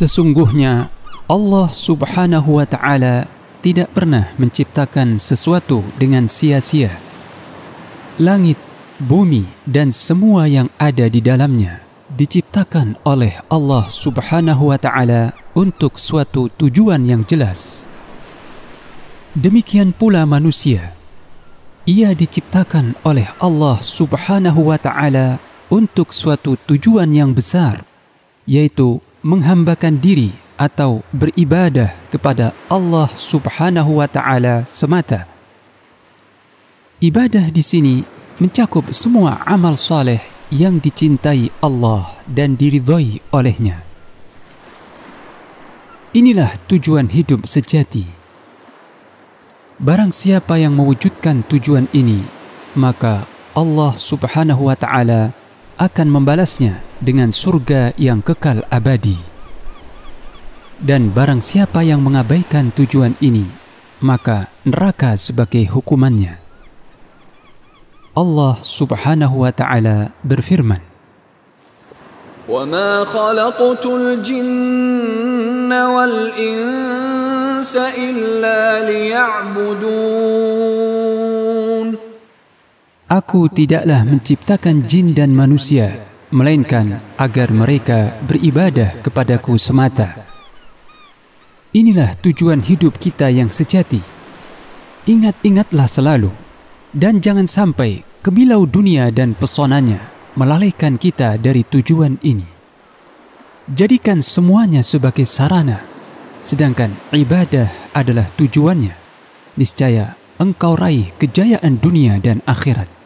Sesungguhnya Allah Subhanahu wa taala tidak pernah menciptakan sesuatu dengan sia-sia. Langit, bumi, dan semua yang ada di dalamnya diciptakan oleh Allah Subhanahu wa taala untuk suatu tujuan yang jelas. Demikian pula manusia. Ia diciptakan oleh Allah Subhanahu wa taala untuk suatu tujuan yang besar, yaitu menghambakan diri atau beribadah kepada Allah Subhanahu wa taala semata. Ibadah di sini mencakup semua amal saleh yang dicintai Allah dan diridhai olehnya. Inilah tujuan hidup sejati. Barang siapa yang mewujudkan tujuan ini, maka Allah Subhanahu wa taala akan membalasnya. dengan surga yang kekal abadi. Dan barang siapa yang mengabaikan tujuan ini, maka neraka sebagai hukumannya. Allah Subhanahu wa taala berfirman, Aku tidaklah menciptakan jin dan manusia melainkan agar mereka beribadah kepadaku semata. Inilah tujuan hidup kita yang sejati. Ingat-ingatlah selalu, dan jangan sampai kebilau dunia dan pesonanya melalaikan kita dari tujuan ini. Jadikan semuanya sebagai sarana, sedangkan ibadah adalah tujuannya. Niscaya engkau raih kejayaan dunia dan akhirat.